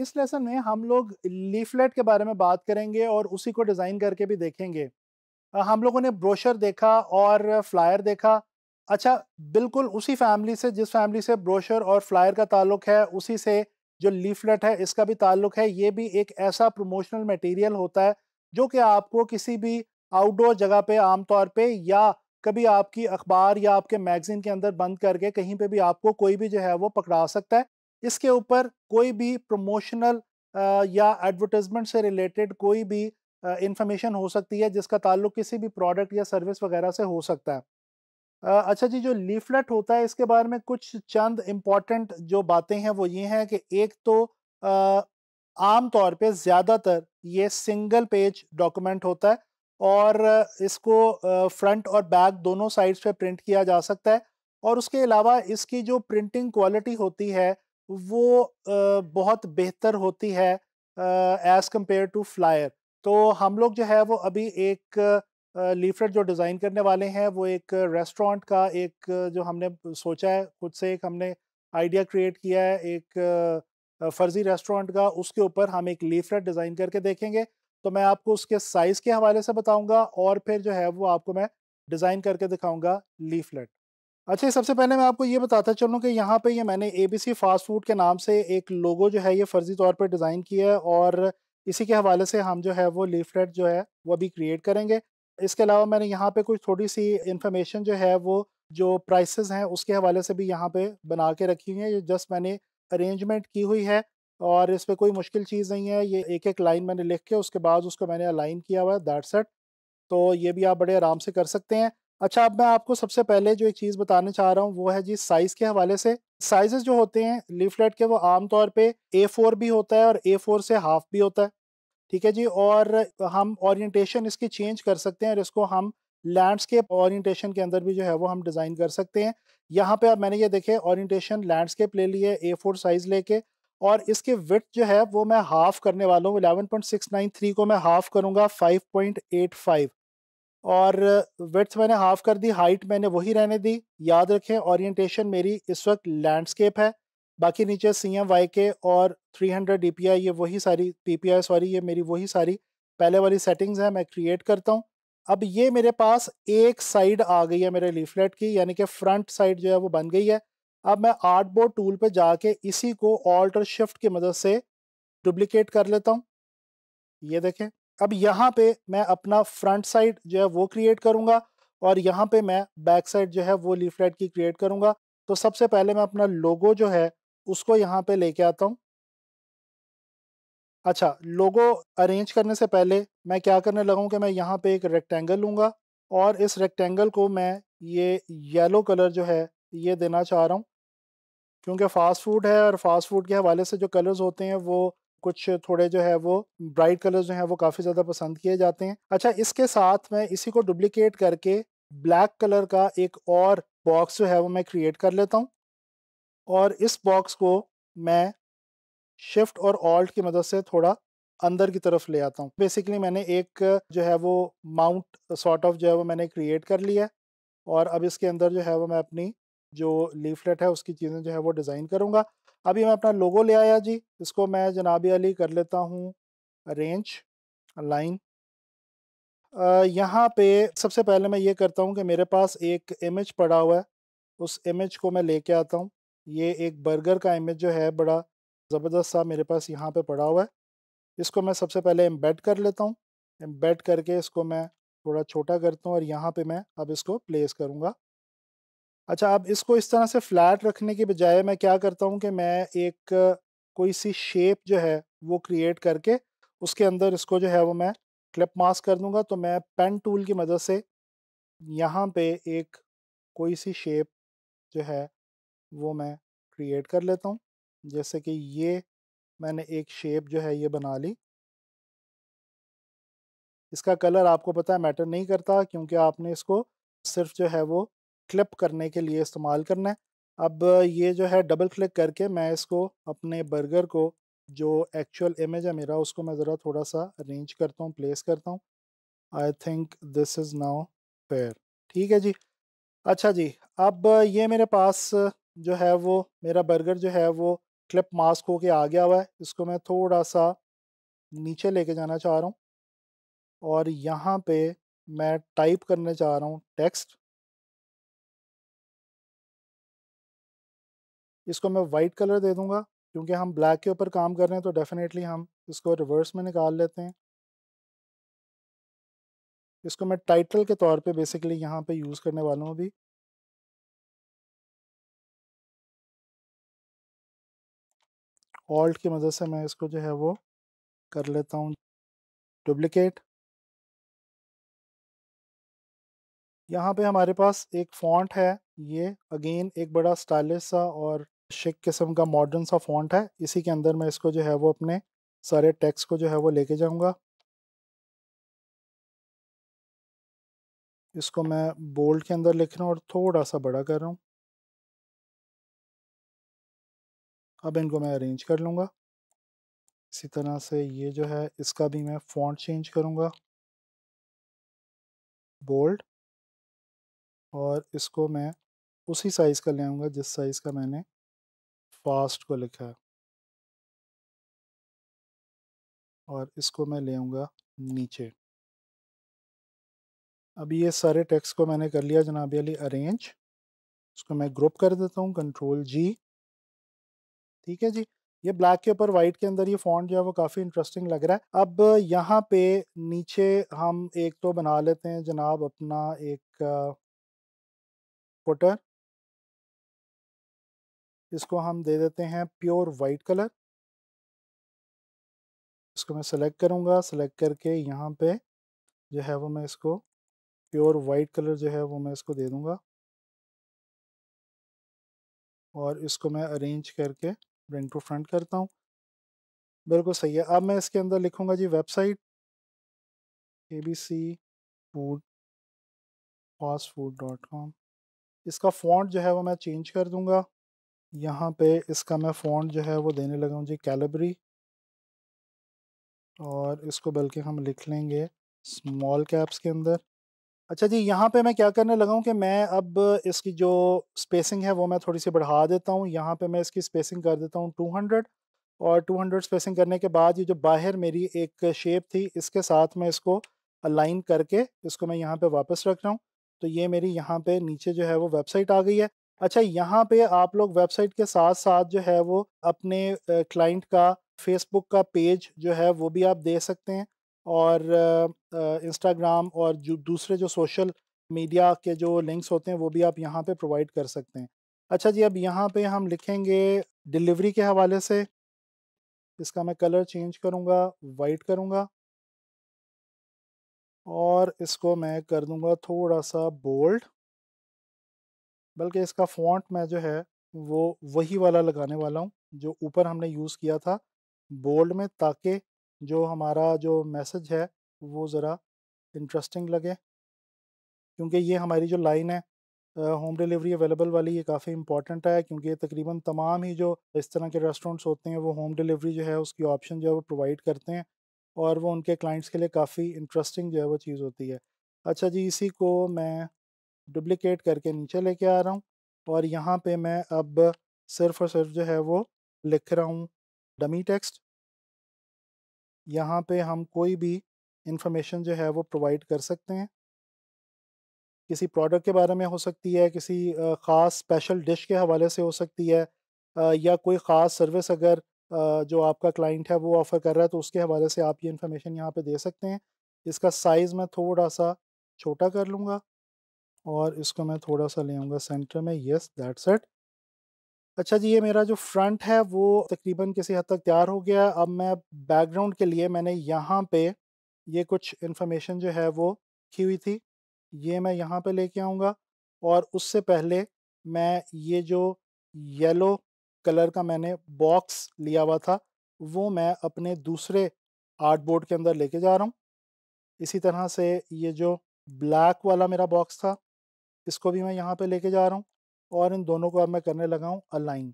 इस लेसन में हम लोग लीफलेट के बारे में बात करेंगे और उसी को डिज़ाइन करके भी देखेंगे हम लोगों ने ब्रोशर देखा और फ्लायर देखा अच्छा बिल्कुल उसी फैमिली से जिस फैमिली से ब्रोशर और फ्लायर का ताल्लुक है उसी से जो लीफलेट है इसका भी ताल्लुक है ये भी एक ऐसा प्रमोशनल मटेरियल होता है जो कि आपको किसी भी आउटडोर जगह पे आमतौर पे या कभी आपकी अखबार या आपके मैगज़ीन के अंदर बंद करके कहीं पे भी आपको कोई भी जो है वो पकड़ा सकता है इसके ऊपर कोई भी प्रमोशनल या एडवर्टाइजमेंट से रिलेटेड कोई भी इंफॉर्मेशन हो सकती है जिसका ताल्लुक किसी भी प्रोडक्ट या सर्विस वगैरह से हो सकता है अच्छा जी जो लीफलेट होता है इसके बारे में कुछ चंद इम्पॉर्टेंट जो बातें हैं वो ये हैं कि एक तो आम तौर पे ज़्यादातर ये सिंगल पेज डॉक्यूमेंट होता है और इसको फ्रंट और बैक दोनों साइड्स पे प्रिंट किया जा सकता है और उसके अलावा इसकी जो प्रिंटिंग क्वालिटी होती है वो बहुत बेहतर होती है एज़ कम्पेयर टू फ्लायर तो हम लोग जो है वो अभी एक लीफलेट जो डिज़ाइन करने वाले हैं वो एक रेस्टोरेंट का एक जो हमने सोचा है खुद से एक हमने आइडिया क्रिएट किया है एक फर्जी रेस्टोरेंट का उसके ऊपर हम एक लीफलेट डिज़ाइन करके देखेंगे तो मैं आपको उसके साइज़ के हवाले से बताऊंगा और फिर जो है वो आपको मैं डिज़ाइन करके दिखाऊंगा लीफलेट अच्छा सबसे पहले मैं आपको ये बताता चलूँ कि यहाँ पे ये मैंने A B C fast food के नाम से एक लोगो जो है ये फ़र्ज़ी तौर पर डिज़ाइन किया है और इसी के हवाले से हम जो है वो लीफलेट जो है वो अभी क्रिएट करेंगे इसके अलावा मैंने यहाँ पे कुछ थोड़ी सी इन्फॉर्मेशन जो है वो जो प्राइसेस हैं उसके हवाले से भी यहाँ पे बना के रखी हुई है ये जस्ट मैंने अरेंजमेंट की हुई है और इस पर कोई मुश्किल चीज़ नहीं है ये एक एक लाइन मैंने लिख के उसके बाद उसको मैंने अलाइन किया हुआ है दैट सेट तो ये भी आप बड़े आराम से कर सकते हैं अच्छा अब मैं आपको सबसे पहले जो एक चीज़ बताना चाह रहा हूँ वो है जी साइज़ के हवाले से साइजेस जो होते हैं लीफलेट के वो आमतौर पे ए फोर भी होता है और ए फोर से हाफ भी होता है ठीक है जी और हम ओरिएंटेशन इसकी चेंज कर सकते हैं और इसको हम लैंडस्केप ओरिएंटेशन के अंदर भी जो है वो हम डिज़ाइन कर सकते हैं यहाँ पे अब मैंने ये देखे ओरिएंटेशन लैंडस्केप ले ली है ए फोर साइज़ लेके और इसके विथ जो है वो मैं हाफ़ करने वाला हूँ eleven point six nine three को मैं हाफ़ करूँगा फाइव पॉइंट एट फाइव और वेथ मैंने हाफ कर दी हाइट मैंने वही रहने दी याद रखें ओरिएंटेशन मेरी इस वक्त लैंडस्केप है बाकी नीचे सी एम वाई के और 300 डी पी आई ये वही सारी पी पी आई सॉरी ये मेरी वही सारी पहले वाली सेटिंग्स हैं मैं क्रिएट करता हूँ अब ये मेरे पास एक साइड आ गई है मेरे लीफलेट की यानी कि फ्रंट साइड जो है वो बन गई है अब मैं आर्ट बोर्ड टूल पर जाके इसी को ऑल्ट और शिफ्ट की मदद से डुप्लीकेट कर लेता हूँ ये देखें अब यहाँ पे मैं अपना फ्रंट साइड जो है वो क्रिएट करूंगा और यहाँ पे मैं बैक साइड जो है वो लीफलेट की क्रिएट करूँगा तो सबसे पहले मैं अपना लोगो जो है उसको यहाँ पे लेके आता हूँ अच्छा लोगो अरेंज करने से पहले मैं क्या करने लगाऊँ कि मैं यहाँ पे एक रेक्टेंगल लूँगा और इस रेक्टेंगल को मैं ये येलो कलर जो है ये देना चाह रहा हूँ क्योंकि फ़ास्ट फूड है और फ़ास्ट फूड के हवाले से जो कलर्स होते हैं वो कुछ थोड़े जो है वो ब्राइट कलर्स जो है वो काफ़ी ज़्यादा पसंद किए जाते हैं अच्छा इसके साथ मैं इसी को डुप्लीकेट करके ब्लैक कलर का एक और बॉक्स जो है वो मैं क्रिएट कर लेता हूँ और इस बॉक्स को मैं शिफ्ट और ऑल्ट की मदद से थोड़ा अंदर की तरफ ले आता हूँ बेसिकली मैंने एक जो है वो माउंट सॉर्ट ऑफ जो है वो मैंने क्रिएट कर लिया है और अब इसके अंदर जो है वो मैं अपनी जो लीफलेट है उसकी चीज़ें जो है वो डिज़ाइन करूँगा अभी मैं अपना लोगो ले आया जी इसको मैं जनाब अली कर लेता हूँ अरेंज लाइन यहाँ पे सबसे पहले मैं ये करता हूँ कि मेरे पास एक इमेज पड़ा हुआ है उस इमेज को मैं लेके आता हूँ ये एक बर्गर का इमेज जो है बड़ा ज़बरदस्त सा मेरे पास यहाँ पे पड़ा हुआ है इसको मैं सबसे पहले एम्बेड कर लेता हूँ एम्बेड करके इसको मैं थोड़ा छोटा करता हूँ और यहाँ पे मैं अब इसको प्लेस करूँगा अच्छा अब इसको इस तरह से फ्लैट रखने के बजाय मैं क्या करता हूँ कि मैं एक कोई सी शेप जो है वो क्रिएट करके उसके अंदर इसको जो है वो मैं क्लिप मास्क कर दूंगा तो मैं पेन टूल की मदद से यहाँ पे एक कोई सी शेप जो है वो मैं क्रिएट कर लेता हूँ जैसे कि ये मैंने एक शेप जो है ये बना ली इसका कलर आपको पता है मैटर नहीं करता क्योंकि आपने इसको सिर्फ जो है वो क्लिप करने के लिए इस्तेमाल करना है अब ये जो है डबल क्लिक करके मैं इसको अपने बर्गर को जो एक्चुअल इमेज है मेरा उसको मैं ज़रा थोड़ा सा अरेंज करता हूँ प्लेस करता हूँ I think this is now fair ठीक है जी अच्छा जी अब ये मेरे पास जो है वो मेरा बर्गर जो है वो क्लिप मास्क होके आ गया हुआ है इसको मैं थोड़ा सा नीचे लेके जाना चाह रहा हूँ और यहाँ पे मैं टाइप करने चाह रहा हूँ टेक्स्ट इसको मैं वाइट कलर दे दूंगा क्योंकि हम ब्लैक के ऊपर काम कर रहे हैं तो डेफिनेटली हम इसको रिवर्स में निकाल लेते हैं इसको मैं टाइटल के तौर पे बेसिकली यहाँ पे यूज़ करने वाला हूँ अभी ऑल्ट की मदद से मैं इसको जो है वो कर लेता हूँ डुप्लिकेट यहाँ पे हमारे पास एक फॉन्ट है ये अगेन एक बड़ा स्टाइलिश सा और शिक किस्म का मॉडर्न सा फॉन्ट है इसी के अंदर मैं इसको जो है वो अपने सारे टेक्स को जो है वो लेके जाऊंगा इसको मैं बोल्ड के अंदर लिख रहा हूँ और थोड़ा सा बड़ा कर रहा हूँ अब इनको मैं अरेंज कर लूँगा इसी तरह से ये जो है इसका भी मैं फॉन्ट चेंज करूँगा बोल्ड और इसको मैं उसी साइज़ का ले आऊँगा जिस साइज़ का मैंने पास्ट को लिखा है और इसको मैं ले आऊँगा नीचे अभी ये सारे टेक्स्ट को मैंने कर लिया जनाब अली अरेंज इसको मैं ग्रुप कर देता हूँ कंट्रोल जी ठीक है जी ये ब्लैक के ऊपर वाइट के अंदर ये फॉन्ट जो है वो काफ़ी इंटरेस्टिंग लग रहा है अब यहाँ पे नीचे हम एक तो बना लेते हैं जनाब अपना एक फुटर इसको हम दे देते हैं प्योर वाइट कलर इसको मैं सेलेक्ट करूँगा सेलेक्ट करके यहाँ पे जो है वो मैं इसको प्योर वाइट कलर जो है वो मैं इसको दे दूँगा और इसको मैं अरेंज करके फ्रंट टू फ्रंट करता हूँ बिल्कुल सही है अब मैं इसके अंदर लिखूँगा जी website A B C food fast food dot com इसका फॉन्ट जो है वो मैं चेंज कर दूँगा यहाँ पे इसका मैं फ़ॉन्ट जो है वो देने लगा हूँ जी कैलबरी और इसको बल्कि हम लिख लेंगे स्मॉल कैप्स के अंदर अच्छा जी यहाँ पे मैं क्या करने लगा हूँ कि मैं अब इसकी जो स्पेसिंग है वो मैं थोड़ी सी बढ़ा देता हूँ यहाँ पे मैं इसकी स्पेसिंग कर देता हूँ 200 और 200 स्पेसिंग करने के बाद ये जो बाहर मेरी एक शेप थी इसके साथ मैं इसको अलाइन करके इसको मैं यहाँ पे वापस रख रहा हूँ तो ये मेरी यहाँ पे नीचे जो है वो वेबसाइट आ गई है अच्छा यहाँ पे आप लोग वेबसाइट के साथ साथ जो है वो अपने क्लाइंट का फेसबुक का पेज जो है वो भी आप दे सकते हैं और इंस्टाग्राम और जो दूसरे जो सोशल मीडिया के जो लिंक्स होते हैं वो भी आप यहाँ पे प्रोवाइड कर सकते हैं अच्छा जी अब यहाँ पे हम लिखेंगे डिलीवरी के हवाले से इसका मैं कलर चेंज करूँगा वाइट करूँगा और इसको मैं कर दूँगा थोड़ा सा बोल्ड बल्कि इसका फॉन्ट मैं जो है वो वही वाला लगाने वाला हूँ जो ऊपर हमने यूज़ किया था बोल्ड में ताकि जो हमारा जो मैसेज है वो ज़रा इंटरेस्टिंग लगे क्योंकि ये हमारी जो लाइन है होम डिलीवरी अवेलेबल वाली ये काफ़ी इंपॉर्टेंट है क्योंकि तकरीबन तमाम ही जो इस तरह के रेस्टोरेंट्स होते हैं वो होम डिलीवरी जो है उसकी ऑप्शन जो है वो प्रोवाइड करते हैं और वो उनके क्लाइंट्स के लिए काफ़ी इंटरेस्टिंग जो है वो चीज़ होती है अच्छा जी इसी को मैं डुप्लिकेट करके नीचे लेके आ रहा हूँ और यहाँ पे मैं अब सिर्फ और सिर्फ जो है वो लिख रहा हूँ डमी टेक्स्ट यहाँ पे हम कोई भी इंफॉर्मेशन जो है वो प्रोवाइड कर सकते हैं किसी प्रोडक्ट के बारे में हो सकती है किसी ख़ास स्पेशल डिश के हवाले से हो सकती है या कोई ख़ास सर्विस अगर जो आपका क्लाइंट है वो ऑफ़र कर रहा है तो उसके हवाले से आप ये इन्फॉर्मेशन यहाँ पे दे सकते हैं इसका साइज़ मैं थोड़ा सा छोटा कर लूँगा और इसको मैं थोड़ा सा ले आऊँगा सेंटर में यस दैट सेट अच्छा जी ये मेरा जो फ्रंट है वो तकरीबन किसी हद तक तैयार हो गया अब मैं बैकग्राउंड के लिए मैंने यहाँ पे ये कुछ इन्फॉर्मेशन जो है वो रखी हुई थी ये मैं यहाँ पे लेके आऊँगा और उससे पहले मैं ये जो येलो कलर का मैंने बॉक्स लिया हुआ था वो मैं अपने दूसरे आर्ट बोर्ड के अंदर लेके जा रहा हूँ इसी तरह से ये जो ब्लैक वाला मेरा बॉक्स था इसको भी मैं यहाँ पे लेके जा रहा हूँ और इन दोनों को अब मैं करने लगा हूँ अलाइन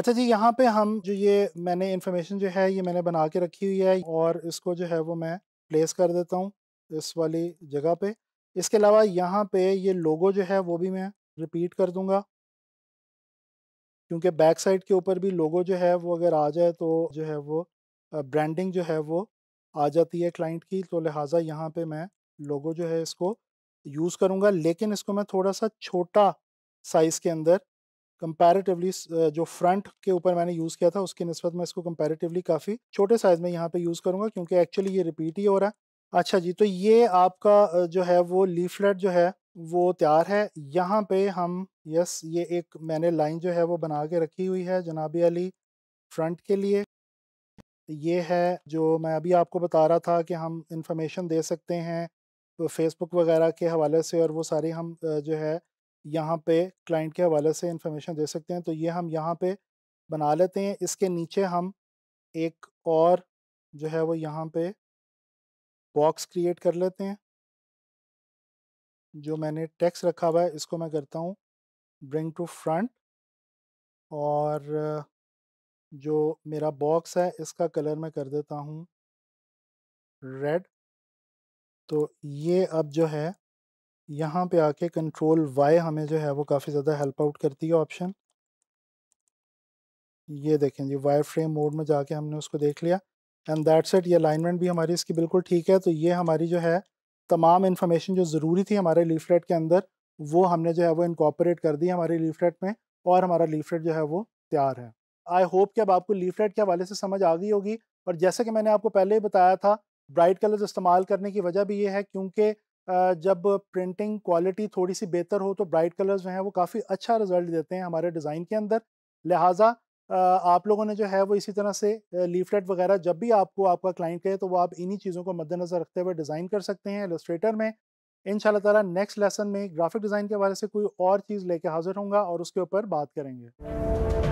अच्छा जी यहाँ पे हम जो ये मैंने इन्फॉर्मेशन जो है ये मैंने बना के रखी हुई है और इसको जो है वो मैं प्लेस कर देता हूँ इस वाली जगह पे इसके अलावा यहाँ पे ये लोगो जो है वो भी मैं रिपीट कर दूँगा क्योंकि बैक साइड के ऊपर भी लोगो जो है वो अगर आ जाए तो जो है वो ब्रांडिंग जो है वो आ जाती है क्लाइंट की तो लिहाजा यहाँ पे मैं लोगो जो है इसको यूज़ करूंगा लेकिन इसको मैं थोड़ा सा छोटा साइज़ के अंदर कंपैरेटिवली जो फ्रंट के ऊपर मैंने यूज़ किया था उसकी नस्बत मैं इसको कंपैरेटिवली काफ़ी छोटे साइज़ में यहाँ पे यूज़ करूँगा क्योंकि एक्चुअली ये रिपीट ही हो रहा है अच्छा जी तो ये आपका जो है वो लीफलेट जो है वो तैयार है यहाँ पे हम यस ये एक मैंने लाइन जो है वो बना के रखी हुई है जनाब अली फ्रंट के लिए ये है जो मैं अभी आपको बता रहा था कि हम इंफॉर्मेशन दे सकते हैं फेसबुक वगैरह के हवाले से और वो सारी हम जो है यहाँ पे क्लाइंट के हवाले से इंफॉर्मेशन दे सकते हैं तो ये हम यहाँ पे बना लेते हैं इसके नीचे हम एक और जो है वो यहाँ पे बॉक्स क्रिएट कर लेते हैं जो मैंने टेक्स्ट रखा हुआ है इसको मैं करता हूँ ब्रिंग टू फ्रंट और जो मेरा बॉक्स है इसका कलर मैं कर देता हूँ रेड तो ये अब जो है यहाँ पे आके कंट्रोल वाई हमें जो है वो काफ़ी ज़्यादा हेल्प आउट करती है ऑप्शन ये देखें जी वायर फ्रेम मोड में जाके हमने उसको देख लिया एंड दैट सेट ये अलाइनमेंट भी हमारी इसकी बिल्कुल ठीक है तो ये हमारी जो है तमाम इन्फॉर्मेशन जो ज़रूरी थी हमारे लीफलेट के अंदर वो हमने जो है वो इनकॉपरेट कर दी हमारे लीफलेट में और हमारा लीफलेट जो है वो तैयार है आई होप कि अब आपको लीफलेट के हवाले से समझ आ गई होगी और जैसे कि मैंने आपको पहले ही बताया था ब्राइट कलर्स इस्तेमाल करने की वजह भी ये है क्योंकि जब प्रिंटिंग क्वालिटी थोड़ी सी बेहतर हो तो ब्राइट कलर्स जो हैं वो काफ़ी अच्छा रिजल्ट देते हैं हमारे डिज़ाइन के अंदर लिहाजा आप लोगों ने जो है वो इसी तरह से लीफलेट वगैरह जब भी आपको आपका क्लाइंट कहे तो वो आप इन्हीं चीज़ों को मद्देनज़र रखते हुए डिज़ाइन कर सकते हैं एलस्ट्रेटर में इन ताला नेक्स्ट लेसन में ग्राफिक डिज़ाइन के हवाले से कोई और चीज़ लेके हाजिर होंगे और उसके ऊपर बात करेंगे